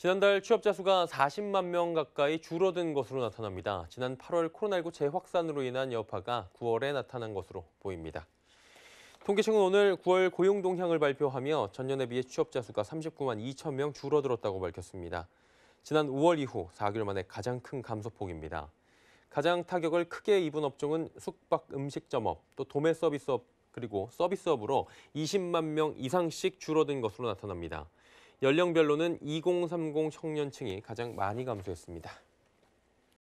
지난달 취업자 수가 40만 명 가까이 줄어든 것으로 나타납니다. 지난 8월 코로나19 재확산으로 인한 여파가 9월에 나타난 것으로 보입니다. 통계청은 오늘 9월 고용 동향을 발표하며 전년에 비해 취업자 수가 39만 2천 명 줄어들었다고 밝혔습니다. 지난 5월 이후 4개월 만에 가장 큰 감소폭입니다. 가장 타격을 크게 입은 업종은 숙박 음식점업, 또 도매 서비스업, 그리고 서비스업으로 20만 명 이상씩 줄어든 것으로 나타납니다. 연령별로는 2030 청년층이 가장 많이 감소했습니다.